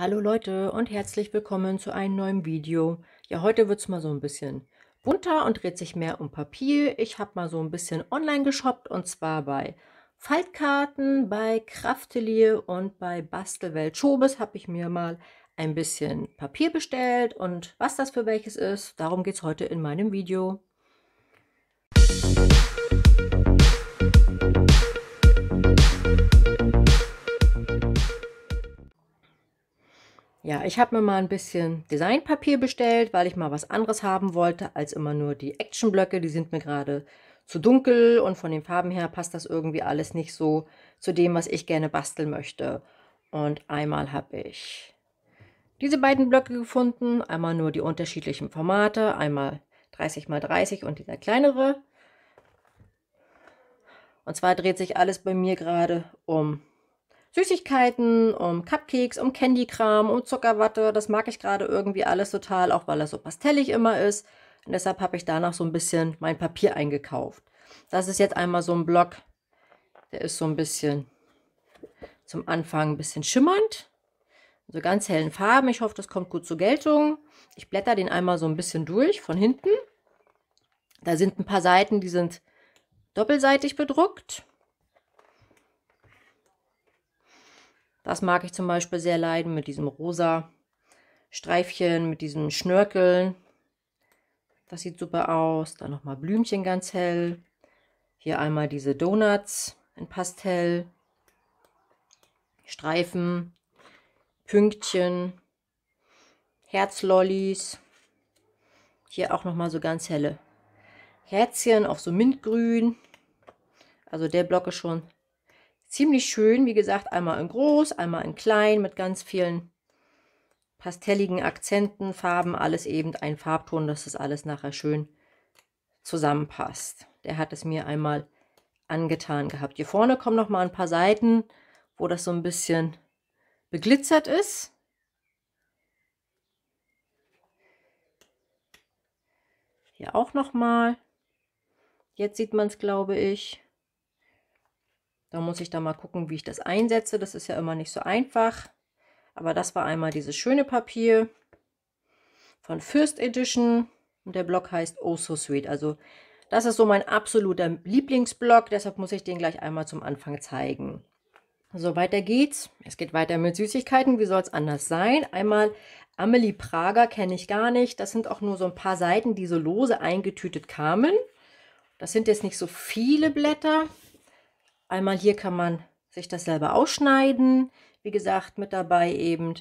Hallo Leute und herzlich willkommen zu einem neuen Video. Ja, heute wird es mal so ein bisschen bunter und dreht sich mehr um Papier. Ich habe mal so ein bisschen online geshoppt und zwar bei Faltkarten, bei Kraftelier und bei Bastelwelt Schobes habe ich mir mal ein bisschen Papier bestellt und was das für welches ist, darum geht es heute in meinem Video. Ja, ich habe mir mal ein bisschen Designpapier bestellt, weil ich mal was anderes haben wollte als immer nur die Actionblöcke. Die sind mir gerade zu dunkel und von den Farben her passt das irgendwie alles nicht so zu dem, was ich gerne basteln möchte. Und einmal habe ich diese beiden Blöcke gefunden. Einmal nur die unterschiedlichen Formate, einmal 30 x 30 und dieser kleinere. Und zwar dreht sich alles bei mir gerade um Süßigkeiten, um Cupcakes, um Candy-Kram, um Zuckerwatte. Das mag ich gerade irgendwie alles total, auch weil das so pastellig immer ist. Und deshalb habe ich danach so ein bisschen mein Papier eingekauft. Das ist jetzt einmal so ein Block, der ist so ein bisschen zum Anfang ein bisschen schimmernd. So ganz hellen Farben. Ich hoffe, das kommt gut zur Geltung. Ich blätter den einmal so ein bisschen durch von hinten. Da sind ein paar Seiten, die sind doppelseitig bedruckt. Das mag ich zum Beispiel sehr leiden mit diesem rosa Streifchen, mit diesen Schnörkeln. Das sieht super aus. Dann nochmal Blümchen ganz hell. Hier einmal diese Donuts in Pastell. Streifen, Pünktchen, Herzlollis. Hier auch nochmal so ganz helle Herzchen auf so Mintgrün. Also der Block ist schon Ziemlich schön, wie gesagt, einmal in groß, einmal in klein mit ganz vielen pastelligen Akzenten, Farben, alles eben ein Farbton, dass das alles nachher schön zusammenpasst. Der hat es mir einmal angetan gehabt. Hier vorne kommen noch mal ein paar Seiten, wo das so ein bisschen beglitzert ist. Hier auch noch mal. Jetzt sieht man es, glaube ich. Da muss ich dann mal gucken, wie ich das einsetze. Das ist ja immer nicht so einfach. Aber das war einmal dieses schöne Papier von First Edition. Und der Blog heißt Oh So Sweet. Also das ist so mein absoluter Lieblingsblog. Deshalb muss ich den gleich einmal zum Anfang zeigen. So, weiter geht's. Es geht weiter mit Süßigkeiten. Wie soll es anders sein? Einmal Amelie Prager kenne ich gar nicht. Das sind auch nur so ein paar Seiten, die so lose eingetütet kamen. Das sind jetzt nicht so viele Blätter. Einmal hier kann man sich das selber ausschneiden. Wie gesagt, mit dabei eben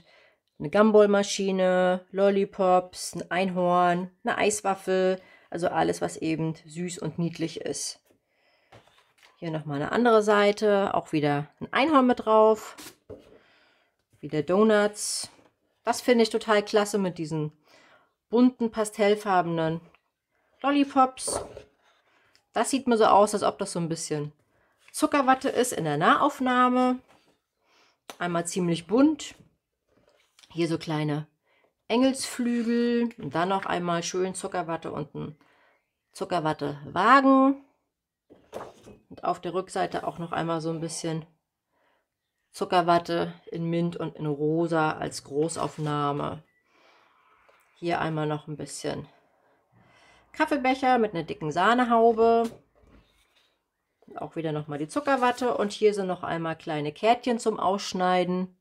eine Gumballmaschine, Lollipops, ein Einhorn, eine Eiswaffel, also alles, was eben süß und niedlich ist. Hier nochmal eine andere Seite, auch wieder ein Einhorn mit drauf, wieder Donuts. Das finde ich total klasse mit diesen bunten, pastellfarbenen Lollipops. Das sieht mir so aus, als ob das so ein bisschen Zuckerwatte ist in der Nahaufnahme. Einmal ziemlich bunt. Hier so kleine Engelsflügel und dann noch einmal schön Zuckerwatte und ein Zuckerwattewagen. Und auf der Rückseite auch noch einmal so ein bisschen Zuckerwatte in Mint und in Rosa als Großaufnahme. Hier einmal noch ein bisschen Kaffeebecher mit einer dicken Sahnehaube. Auch wieder nochmal die Zuckerwatte und hier sind noch einmal kleine Kärtchen zum Ausschneiden.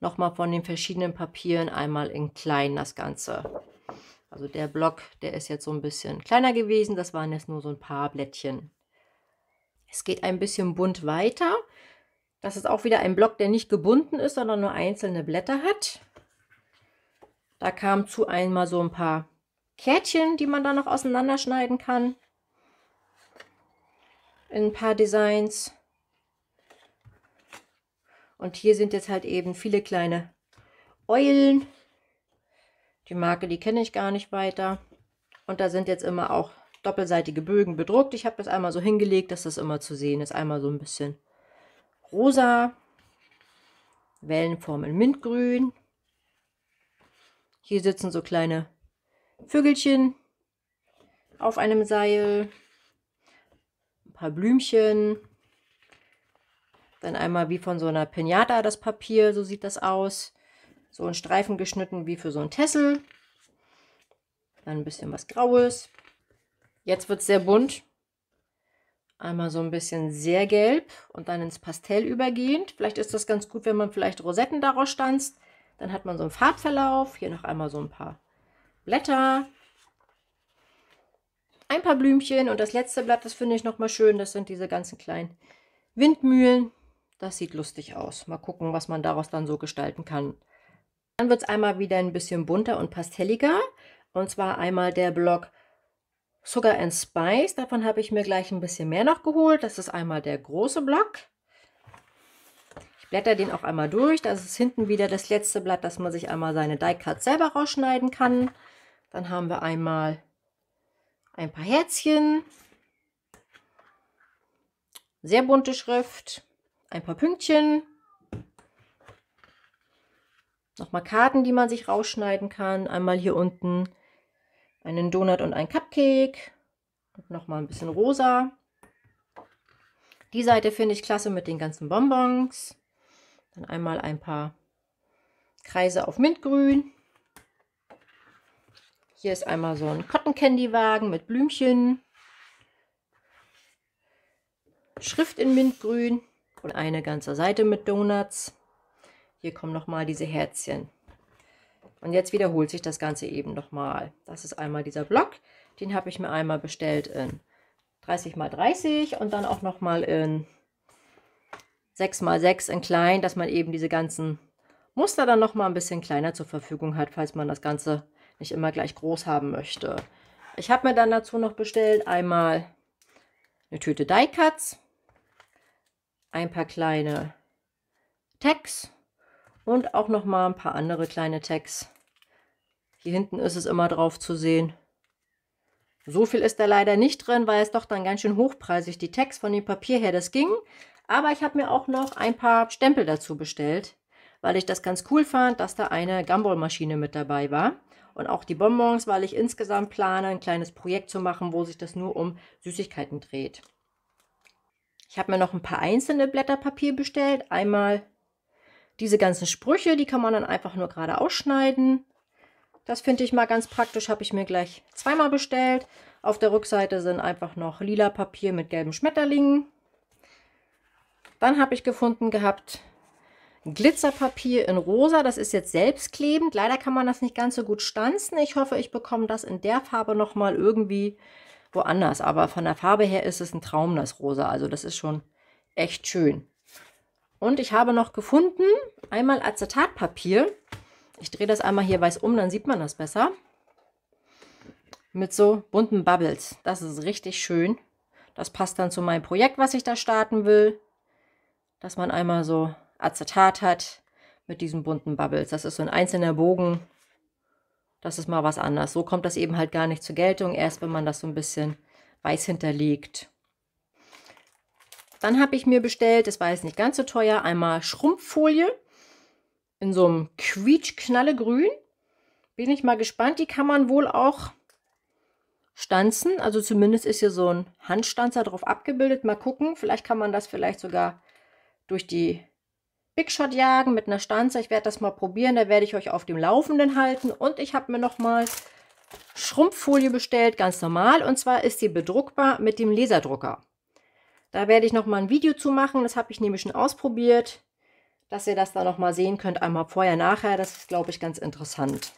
Nochmal von den verschiedenen Papieren einmal in klein das Ganze. Also der Block, der ist jetzt so ein bisschen kleiner gewesen. Das waren jetzt nur so ein paar Blättchen. Es geht ein bisschen bunt weiter. Das ist auch wieder ein Block, der nicht gebunden ist, sondern nur einzelne Blätter hat. Da kamen zu einmal so ein paar Kärtchen, die man da noch auseinanderschneiden kann in ein paar Designs. Und hier sind jetzt halt eben viele kleine Eulen. Die Marke, die kenne ich gar nicht weiter. Und da sind jetzt immer auch doppelseitige Bögen bedruckt. Ich habe das einmal so hingelegt, dass das immer zu sehen ist. Einmal so ein bisschen rosa, Wellenform in Mintgrün. Hier sitzen so kleine Vögelchen auf einem Seil paar Blümchen. Dann einmal wie von so einer Pinata das Papier, so sieht das aus. So in Streifen geschnitten wie für so ein Tessel. Dann ein bisschen was Graues. Jetzt wird es sehr bunt. Einmal so ein bisschen sehr gelb und dann ins Pastell übergehend. Vielleicht ist das ganz gut, wenn man vielleicht Rosetten daraus stanzt. Dann hat man so einen Farbverlauf. Hier noch einmal so ein paar Blätter ein paar Blümchen und das letzte Blatt, das finde ich nochmal schön, das sind diese ganzen kleinen Windmühlen. Das sieht lustig aus. Mal gucken, was man daraus dann so gestalten kann. Dann wird es einmal wieder ein bisschen bunter und pastelliger. Und zwar einmal der Block Sugar and Spice. Davon habe ich mir gleich ein bisschen mehr noch geholt. Das ist einmal der große Block. Ich blätter den auch einmal durch. Das ist hinten wieder das letzte Blatt, dass man sich einmal seine Die-Cut selber rausschneiden kann. Dann haben wir einmal ein paar Herzchen, sehr bunte Schrift, ein paar Pünktchen, nochmal Karten, die man sich rausschneiden kann. Einmal hier unten einen Donut und ein Cupcake und nochmal ein bisschen rosa. Die Seite finde ich klasse mit den ganzen Bonbons. Dann einmal ein paar Kreise auf Mintgrün. Hier ist einmal so ein Cotton Candy Wagen mit Blümchen. Schrift in Mintgrün und eine ganze Seite mit Donuts. Hier kommen nochmal diese Herzchen. Und jetzt wiederholt sich das Ganze eben nochmal. Das ist einmal dieser Block. Den habe ich mir einmal bestellt in 30 x 30 und dann auch nochmal in 6 x 6 in klein, dass man eben diese ganzen Muster dann nochmal ein bisschen kleiner zur Verfügung hat, falls man das Ganze nicht immer gleich groß haben möchte. Ich habe mir dann dazu noch bestellt einmal eine Tüte Die Cuts, ein paar kleine Tags und auch noch mal ein paar andere kleine Tags. Hier hinten ist es immer drauf zu sehen. So viel ist da leider nicht drin, weil es doch dann ganz schön hochpreisig die Tags von dem Papier her, das ging. Aber ich habe mir auch noch ein paar Stempel dazu bestellt, weil ich das ganz cool fand, dass da eine Gumball-Maschine mit dabei war und auch die Bonbons, weil ich insgesamt plane, ein kleines Projekt zu machen, wo sich das nur um Süßigkeiten dreht. Ich habe mir noch ein paar einzelne Blätter Papier bestellt. Einmal diese ganzen Sprüche, die kann man dann einfach nur gerade ausschneiden. Das finde ich mal ganz praktisch, habe ich mir gleich zweimal bestellt. Auf der Rückseite sind einfach noch lila Papier mit gelben Schmetterlingen. Dann habe ich gefunden gehabt Glitzerpapier in rosa, das ist jetzt selbstklebend. Leider kann man das nicht ganz so gut stanzen. Ich hoffe, ich bekomme das in der Farbe nochmal irgendwie woanders. Aber von der Farbe her ist es ein Traum, das rosa. Also das ist schon echt schön. Und ich habe noch gefunden, einmal Acetatpapier. Ich drehe das einmal hier weiß um, dann sieht man das besser. Mit so bunten Bubbles. Das ist richtig schön. Das passt dann zu meinem Projekt, was ich da starten will. Dass man einmal so Acetat hat mit diesen bunten Bubbles. Das ist so ein einzelner Bogen. Das ist mal was anderes. So kommt das eben halt gar nicht zur Geltung, erst wenn man das so ein bisschen weiß hinterlegt. Dann habe ich mir bestellt, das war jetzt nicht ganz so teuer, einmal Schrumpffolie in so einem quietschknallegrün. Bin ich mal gespannt. Die kann man wohl auch stanzen. Also zumindest ist hier so ein Handstanzer drauf abgebildet. Mal gucken, vielleicht kann man das vielleicht sogar durch die Big Shot jagen mit einer Stanze. Ich werde das mal probieren, da werde ich euch auf dem Laufenden halten. Und ich habe mir nochmal Schrumpffolie bestellt, ganz normal. Und zwar ist sie bedruckbar mit dem Laserdrucker. Da werde ich nochmal ein Video zu machen. Das habe ich nämlich schon ausprobiert, dass ihr das da nochmal sehen könnt. Einmal vorher, nachher. Das ist, glaube ich, ganz interessant.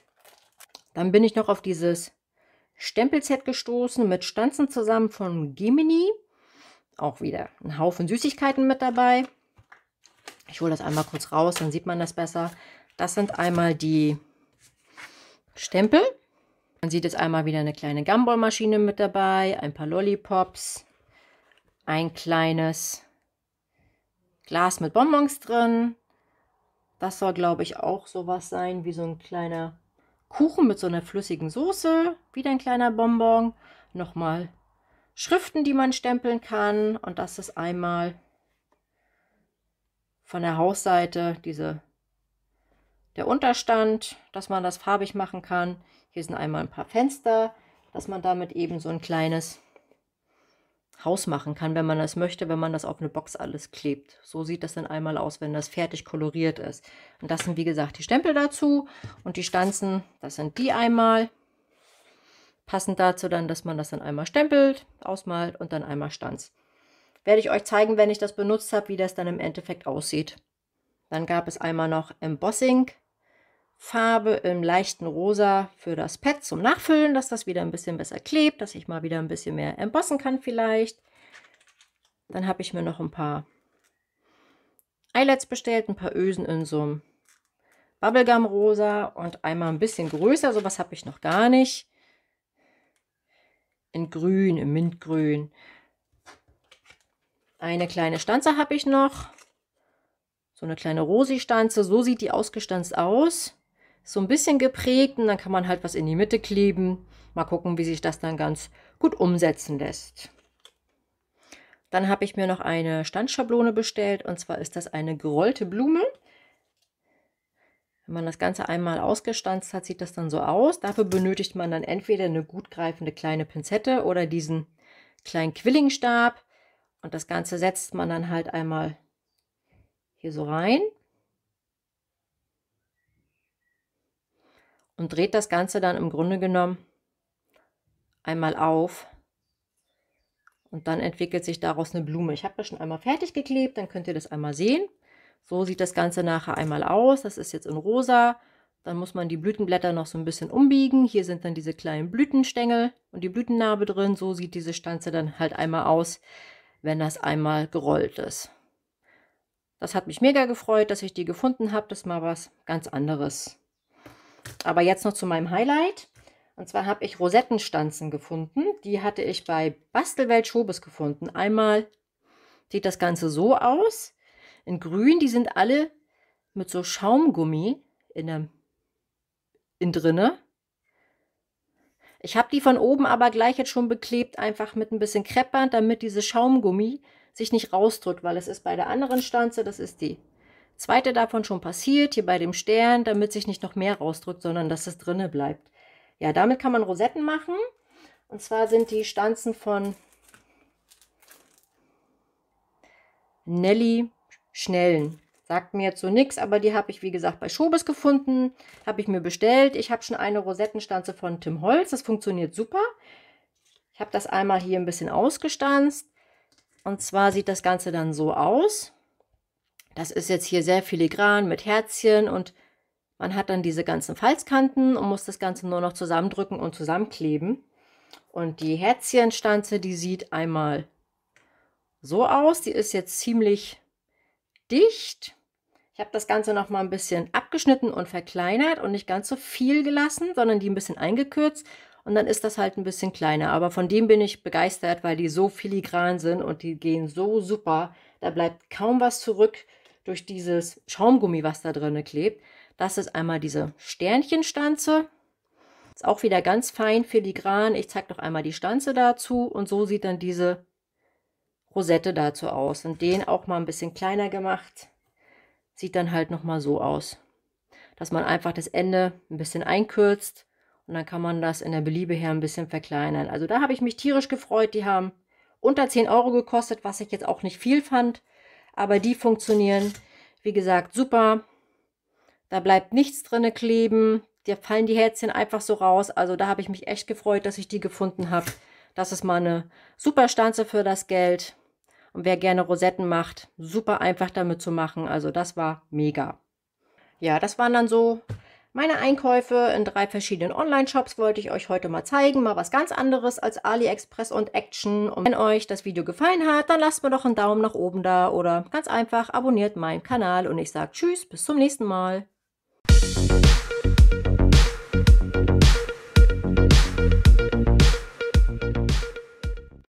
Dann bin ich noch auf dieses Stempelset gestoßen mit Stanzen zusammen von Gemini. Auch wieder ein Haufen Süßigkeiten mit dabei. Ich hole das einmal kurz raus, dann sieht man das besser. Das sind einmal die Stempel. Man sieht jetzt einmal wieder eine kleine Gumball-Maschine mit dabei, ein paar Lollipops, ein kleines Glas mit Bonbons drin. Das soll, glaube ich, auch sowas sein wie so ein kleiner Kuchen mit so einer flüssigen Soße. Wieder ein kleiner Bonbon. Nochmal Schriften, die man stempeln kann. Und das ist einmal von der Hausseite diese, der Unterstand, dass man das farbig machen kann. Hier sind einmal ein paar Fenster, dass man damit eben so ein kleines Haus machen kann, wenn man das möchte, wenn man das auf eine Box alles klebt. So sieht das dann einmal aus, wenn das fertig koloriert ist. Und das sind, wie gesagt, die Stempel dazu und die Stanzen, das sind die einmal. Passend dazu dann, dass man das dann einmal stempelt, ausmalt und dann einmal stanzt. Werde ich euch zeigen, wenn ich das benutzt habe, wie das dann im Endeffekt aussieht. Dann gab es einmal noch Embossing. Farbe im leichten Rosa für das Pad zum Nachfüllen, dass das wieder ein bisschen besser klebt, dass ich mal wieder ein bisschen mehr embossen kann vielleicht. Dann habe ich mir noch ein paar Eyelets bestellt, ein paar Ösen in so einem Bubblegum-Rosa und einmal ein bisschen größer, sowas habe ich noch gar nicht. In grün, im Mintgrün. Eine kleine Stanze habe ich noch. So eine kleine Rosi-Stanze. So sieht die ausgestanzt aus. So ein bisschen geprägt und dann kann man halt was in die Mitte kleben. Mal gucken, wie sich das dann ganz gut umsetzen lässt. Dann habe ich mir noch eine Standschablone bestellt und zwar ist das eine gerollte Blume. Wenn man das Ganze einmal ausgestanzt hat, sieht das dann so aus. Dafür benötigt man dann entweder eine gut greifende kleine Pinzette oder diesen kleinen Quillingstab. Und das Ganze setzt man dann halt einmal hier so rein. Und dreht das Ganze dann im Grunde genommen einmal auf. Und dann entwickelt sich daraus eine Blume. Ich habe das schon einmal fertig geklebt, dann könnt ihr das einmal sehen. So sieht das Ganze nachher einmal aus. Das ist jetzt in rosa. Dann muss man die Blütenblätter noch so ein bisschen umbiegen. Hier sind dann diese kleinen Blütenstängel und die Blütennarbe drin. So sieht diese Stanze dann halt einmal aus, wenn das einmal gerollt ist. Das hat mich mega gefreut, dass ich die gefunden habe. Das ist mal was ganz anderes. Aber jetzt noch zu meinem Highlight. Und zwar habe ich Rosettenstanzen gefunden. Die hatte ich bei Bastelwelt Schobes gefunden. Einmal sieht das Ganze so aus. In grün, die sind alle mit so Schaumgummi in, der, in drinne. Ich habe die von oben aber gleich jetzt schon beklebt, einfach mit ein bisschen Kreppband, damit diese Schaumgummi sich nicht rausdrückt, weil es ist bei der anderen Stanze, das ist die zweite davon schon passiert, hier bei dem Stern, damit sich nicht noch mehr rausdrückt, sondern dass es drinne bleibt. Ja, damit kann man Rosetten machen. Und zwar sind die Stanzen von Nelly Schnellen. Sagt mir jetzt so nichts, aber die habe ich, wie gesagt, bei Schobes gefunden, habe ich mir bestellt. Ich habe schon eine Rosettenstanze von Tim Holz, das funktioniert super. Ich habe das einmal hier ein bisschen ausgestanzt. Und zwar sieht das Ganze dann so aus. Das ist jetzt hier sehr filigran mit Herzchen und man hat dann diese ganzen Falzkanten und muss das Ganze nur noch zusammendrücken und zusammenkleben. Und die Herzchenstanze, die sieht einmal so aus. Die ist jetzt ziemlich dicht. Ich habe das Ganze noch mal ein bisschen abgeschnitten und verkleinert und nicht ganz so viel gelassen, sondern die ein bisschen eingekürzt. Und dann ist das halt ein bisschen kleiner. Aber von dem bin ich begeistert, weil die so filigran sind und die gehen so super. Da bleibt kaum was zurück durch dieses Schaumgummi, was da drin klebt. Das ist einmal diese Sternchenstanze. Ist auch wieder ganz fein filigran. Ich zeige noch einmal die Stanze dazu. Und so sieht dann diese Rosette dazu aus und den auch mal ein bisschen kleiner gemacht. Sieht dann halt nochmal so aus, dass man einfach das Ende ein bisschen einkürzt und dann kann man das in der Beliebe her ein bisschen verkleinern. Also da habe ich mich tierisch gefreut. Die haben unter 10 Euro gekostet, was ich jetzt auch nicht viel fand, aber die funktionieren, wie gesagt, super. Da bleibt nichts drinne kleben. Da fallen die Herzchen einfach so raus. Also da habe ich mich echt gefreut, dass ich die gefunden habe. Das ist mal eine super Stanze für das Geld. Und wer gerne Rosetten macht, super einfach damit zu machen. Also das war mega. Ja, das waren dann so meine Einkäufe in drei verschiedenen Online-Shops wollte ich euch heute mal zeigen. Mal was ganz anderes als AliExpress und Action. Und wenn euch das Video gefallen hat, dann lasst mir doch einen Daumen nach oben da oder ganz einfach abonniert meinen Kanal. Und ich sage Tschüss, bis zum nächsten Mal.